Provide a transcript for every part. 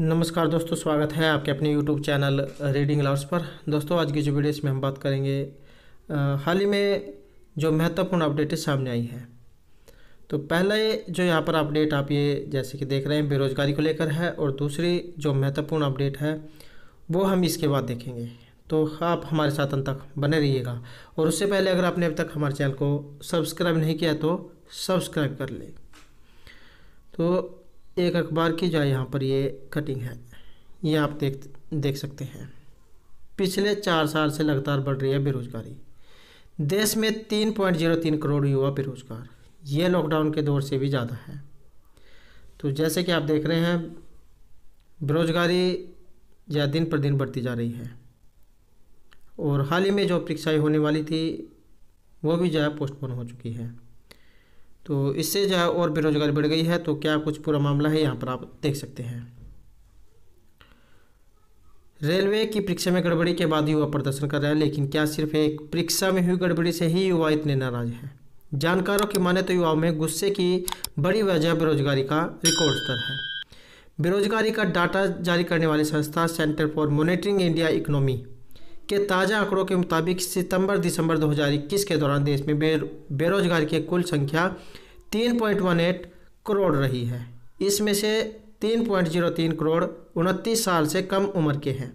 नमस्कार दोस्तों स्वागत है आपके अपने यूट्यूब चैनल रीडिंग लवर्स पर दोस्तों आज की जो वीडियो इसमें हम बात करेंगे हाल ही में जो महत्वपूर्ण अपडेटें सामने आई हैं तो पहले जो यहाँ पर अपडेट आप ये जैसे कि देख रहे हैं बेरोज़गारी को लेकर है और दूसरी जो महत्वपूर्ण अपडेट है वो हम इसके बाद देखेंगे तो आप हमारे साथ अंत तक बने रहिएगा और उससे पहले अगर आपने अब तक हमारे चैनल को सब्सक्राइब नहीं किया तो सब्सक्राइब कर लें तो एक अखबार की जो यहाँ पर ये कटिंग है ये आप देख देख सकते हैं पिछले चार साल से लगातार बढ़ रही है बेरोजगारी देश में तीन पॉइंट जीरो तीन करोड़ युवा बेरोजगार ये लॉकडाउन के दौर से भी ज़्यादा है तो जैसे कि आप देख रहे हैं बेरोजगारी या दिन पर दिन बढ़ती जा रही है और हाल ही में जो परीक्षाएँ होने वाली थी वो भी जो है पोस्टपोन हो चुकी है तो इससे जो है और बेरोजगारी बढ़ गई है तो क्या कुछ पूरा मामला है यहाँ पर आप देख सकते हैं रेलवे की परीक्षा में गड़बड़ी के बाद युवा प्रदर्शन कर रहे हैं लेकिन क्या सिर्फ एक परीक्षा में हुई गड़बड़ी से ही युवा इतने नाराज हैं जानकारों की माने तो युवाओं में गुस्से की बड़ी वजह बेरोजगारी का रिकॉर्ड स्तर है बेरोजगारी का डाटा जारी करने वाली संस्था centre for monitoring India economy के ताज़ा आंकड़ों के मुताबिक सितंबर दिसंबर 2021 के दौरान देश में बेरोजगार की कुल संख्या 3.18 करोड़ रही है इसमें से 3.03 करोड़ उनतीस साल से कम उम्र के हैं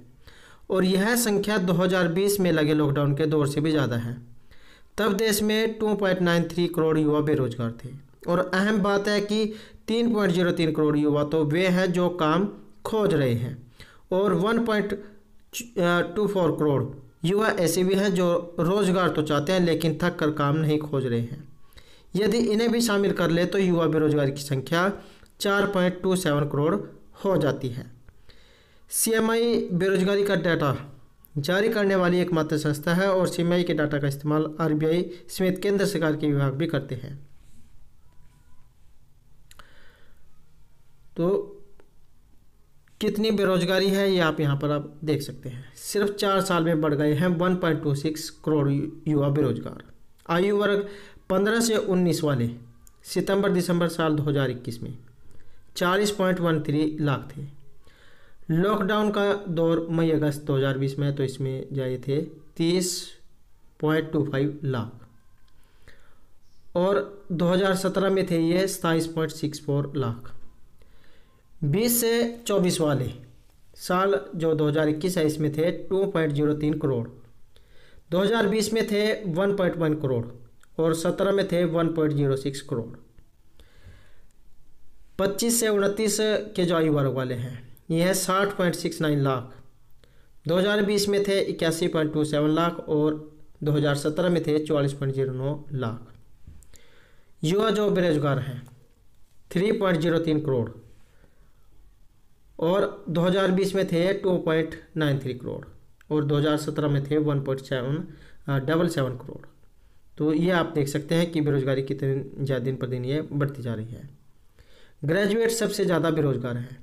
और यह संख्या 2020 में लगे लॉकडाउन के दौर से भी ज़्यादा है तब देश में 2.93 करोड़ युवा बेरोजगार थे और अहम बात है कि 3.03 करोड़ युवा तो वे हैं जो काम खोज रहे हैं और 1. टू फोर करोड़ युवा ऐसे भी हैं जो रोजगार तो चाहते हैं लेकिन थक कर काम नहीं खोज रहे हैं यदि इन्हें भी शामिल कर ले तो युवा बेरोजगारी की संख्या चार पॉइंट टू सेवन करोड़ हो जाती है सीएमआई बेरोजगारी का डाटा जारी करने वाली एकमात्र संस्था है और सीएमआई के डाटा का इस्तेमाल आर समेत केंद्र सरकार के विभाग भी करते हैं तो कितनी बेरोजगारी है ये आप यहाँ पर आप देख सकते हैं सिर्फ चार साल में बढ़ गए हैं 1.26 करोड़ युवा बेरोजगार आयु वर्ग 15 से 19 वाले सितंबर दिसंबर साल 2021 में 40.13 लाख थे लॉकडाउन का दौर मई अगस्त 2020 में तो इसमें जाए थे 30.25 लाख और 2017 में थे ये फोर लाख बीस से चौबीस वाले साल जो 2021 है इसमें थे 2.03 करोड़ 2020 में थे 1.1 करोड़ और 17 में थे 1.06 करोड़ 25 से उनतीस के जो आयु वर्ग वाले हैं ये है 60.69 लाख 2020 में थे 81.27 लाख और 2017 में थे 44.09 लाख युवा जो बेरोजगार हैं 3.03 करोड़ और 2020 में थे 2.93 करोड़ और 2017 में थे सेवन डबल सेवन करोड़ तो ये आप देख सकते हैं कि बेरोज़गारी कितनी ज़्यादा दिन पर दिन ये बढ़ती जा रही है ग्रेजुएट सबसे ज़्यादा बेरोजगार हैं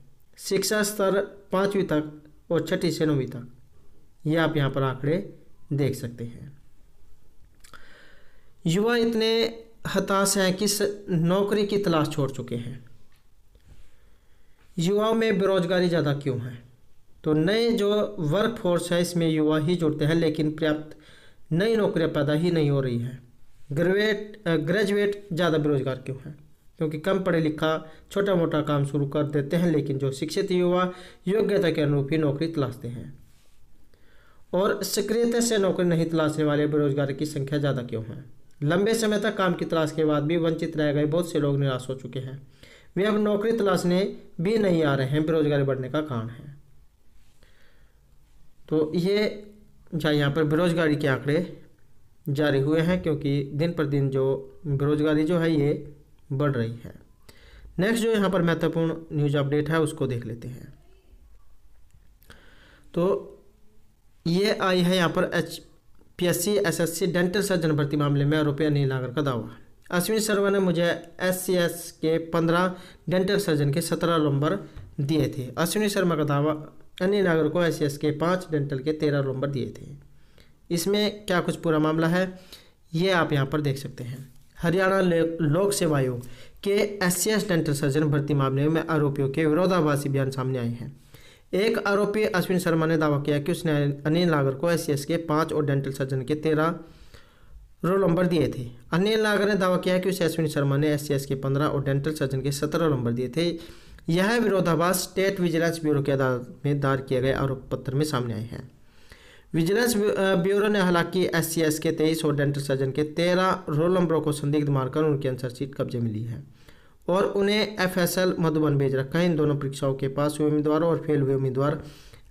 शिक्षा स्तर पाँचवीं तक और छठी से नौवीं तक ये आप यहाँ पर आंकड़े देख सकते हैं युवा इतने हताश हैं कि नौकरी की तलाश छोड़ चुके हैं युवाओं में बेरोजगारी ज़्यादा क्यों है तो नए जो वर्क फोर्स है इसमें युवा ही जुड़ते हैं लेकिन पर्याप्त नई नौकरियां पैदा ही नहीं हो रही हैं ग्रेजुएट ग्रेजुएट ज़्यादा बेरोजगार क्यों हैं क्योंकि कम पढ़े लिखा छोटा मोटा काम शुरू कर देते हैं लेकिन जो शिक्षित युवा योग्यता के अनुरूप ही नौकरी तलाशते हैं और सक्रियता से नौकरी नहीं तलाशने वाले बेरोजगार की संख्या ज़्यादा क्यों है लंबे समय तक काम की तलाश के बाद भी वंचित रह गए बहुत से लोग निराश हो चुके हैं वे अब नौकरी तलाशने भी नहीं आ रहे हैं बेरोजगारी बढ़ने का कारण है तो ये यहाँ पर बेरोजगारी के आंकड़े जारी हुए हैं क्योंकि दिन पर दिन जो बेरोजगारी जो है ये बढ़ रही है नेक्स्ट जो यहाँ पर महत्वपूर्ण न्यूज अपडेट है उसको देख लेते हैं तो ये आई है यहाँ पर H P S C S S C dental surgeon भर्ती मामले में आरोपी अनिल नागर का दावा अश्विन शर्मा ने मुझे एस के पंद्रह डेंटल सर्जन के सत्रह नंबर दिए थे अश्विनी शर्मा का दावा अन्य नागर को एस के पाँच डेंटल के तेरह नंबर दिए थे इसमें क्या कुछ पूरा मामला है ये आप यहाँ पर देख सकते हैं हरियाणा लोक सेवा आयोग के एस डेंटल सर्जन भर्ती मामले में आरोपियों के विरोधाभासी बयान सामने आए हैं एक आरोपी अश्विन शर्मा ने दावा किया कि उसने अनिल नागर को एस के पाँच और डेंटल सर्जन के तेरह रोल नंबर दिए थे अनिल नागर ने दावा किया कि उसे अश्विनी शर्मा ने एस के पंद्रह और डेंटल सर्जन के सत्रह नंबर दिए थे यह विरोधाभास स्टेट विजिलेंस ब्यूरो की अदालत में दायर किए गए आरोप पत्र में सामने आए हैं विजिलेंस ब्यूरो ने हालांकि एस के तेईस और डेंटल सर्जन के तेरह रोल नंबरों को संदिग्ध मारकर उनकी आंसर शीट कब्जे में ली है और उन्हें एल मधुबन भेज रखा है इन दोनों परीक्षाओं के पास हुए उम्मीदवारों और फेल हुए उम्मीदवार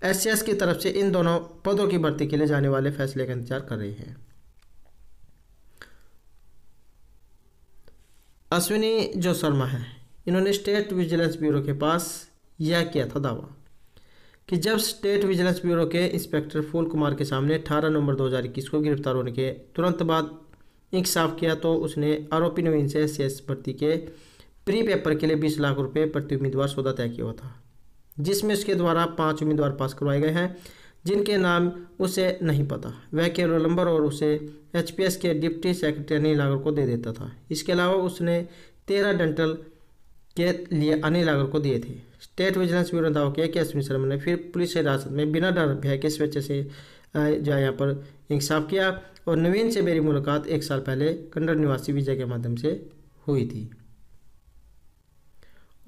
एस की तरफ से इन दोनों पदों की भर्ती के लिए जाने वाले फैसले का इंतजार कर रहे हैं अश्विनी जो शर्मा है इन्होंने स्टेट विजिलेंस ब्यूरो के पास यह किया था दावा कि जब स्टेट विजिलेंस ब्यूरो के इंस्पेक्टर फूल कुमार के सामने 18 नवंबर 2021 को गिरफ्तार होने के तुरंत बाद इंकसाफ किया तो उसने आरोपी नवीन से एस भर्ती के प्री पेपर के लिए 20 लाख रुपए प्रति उम्मीदवार सौदा तय किया था जिसमें उसके द्वारा पाँच उम्मीदवार पास करवाए गए हैं जिनके नाम उसे नहीं पता वह के रोल नंबर और उसे एचपीएस के डिप्टी सेक्रेटरी अनिल नागर को दे देता था इसके अलावा उसने तेरह डेंटल के लिए अनिल नागर को दिए थे स्टेट विजिलेंस ब्यूरो ने दावा किया कि अश्विन शर्मा ने फिर पुलिस हिरासत में बिना डर भय के स्वेच्छा से जो यहाँ पर इंसाफ किया और नवीन से मेरी मुलाकात एक साल पहले कंडर निवासी विजय के माध्यम से हुई थी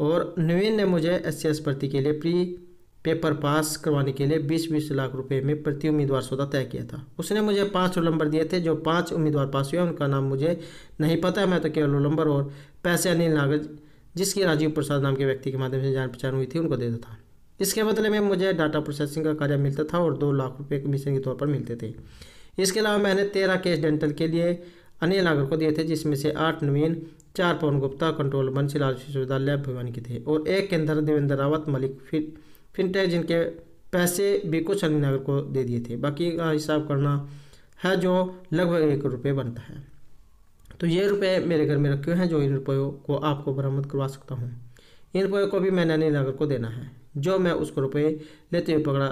और नवीन ने मुझे एस सी भर्ती के लिए प्री पेपर पास करवाने के लिए बीस बीस लाख रुपए में प्रति उम्मीदवार सौदा तय किया था उसने मुझे पाँच रोल नंबर दिए थे जो पाँच उम्मीदवार पास हुए उनका नाम मुझे नहीं पता है मैं तो केवल रोल नंबर और पैसे अनिल नागर जिसकी राजीव प्रसाद नाम के व्यक्ति के माध्यम से जान पहचान हुई थी उनको देता था इसके बदले में मुझे डाटा प्रोसेसिंग का कार्य मिलता था और दो लाख रुपये कमीशन के तौर पर मिलते थे इसके अलावा मैंने तेरह केस डेंटल के लिए अनिल नागर को दिए थे जिसमें से आठ नवीन चार पवन गुप्ता कंट्रोल बंसीलाल विश्वविद्यालय भिवानी के थे और एक केंद्र देवेंद्र रावत मलिक फिर फिनटे जिनके पैसे भी कुछ अली नगर को दे दिए थे बाकी का हिसाब करना है जो लगभग एक रुपये बनता है तो ये रुपये मेरे घर में रखे हुए हैं जो इन रुपयों को आपको बरामद करवा सकता हूँ इन रुपयों को भी मैंने अनिल नगर को देना है जो मैं उसको रुपये लेते हुए पकड़ा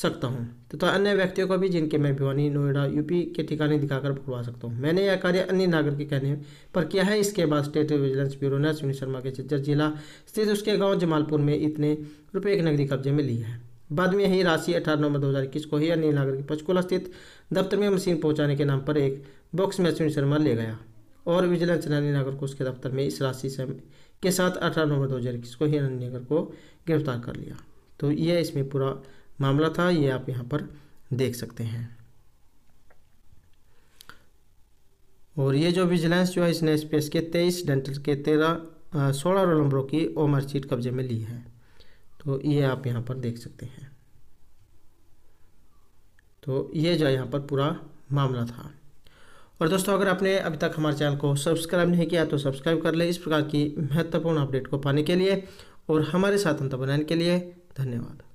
सकता हूँ हम्म। तथा तो अन्य व्यक्तियों को भी जिनके मैं भिवानी नोएडा यूपी के ठिकाने दिखाकर पकड़वा सकता हूँ मैंने यह कार्य अन्य नागरिक के कहने पर किया है इसके बाद स्टेट विजिलेंस ब्यूरो ने सुनील शर्मा के झज्जर जिला स्थित उसके गाँव जमालपुर में इतने रुपए एक नगदी कब्जे में ली है बाद में यही राशि अठारह नवंबर दो हज़ार इक्कीस को ही अन्य नागरिक पंचकुला स्थित दफ्तर में मशीन पहुँचाने के नाम पर एक बॉक्स में सुनील शर्मा ले गया और विजिलेंस ने अन्य नागर को उसके दफ्तर में इस राशि के साथ अठारह नवंबर दो हज़ार इक्कीस को ही अन्य नगर को गिरफ्तार कर लिया तो यह इसमें पूरा मामला था ये आप यहाँ पर देख सकते हैं और ये जो विजिलेंस जो है इसने स्पेस के तेईस डेंटल के तेरह सोलह रोल नंबरों की ओमर चीट कब्जे में ली है तो ये आप यहाँ पर देख सकते हैं तो ये जो यहाँ पर पूरा मामला था और दोस्तों अगर आपने अभी तक हमारे चैनल को सब्सक्राइब नहीं किया तो सब्सक्राइब कर ले इस प्रकार की महत्वपूर्ण अपडेट को पाने के लिए और हमारे साथ अंत बनाने के लिए धन्यवाद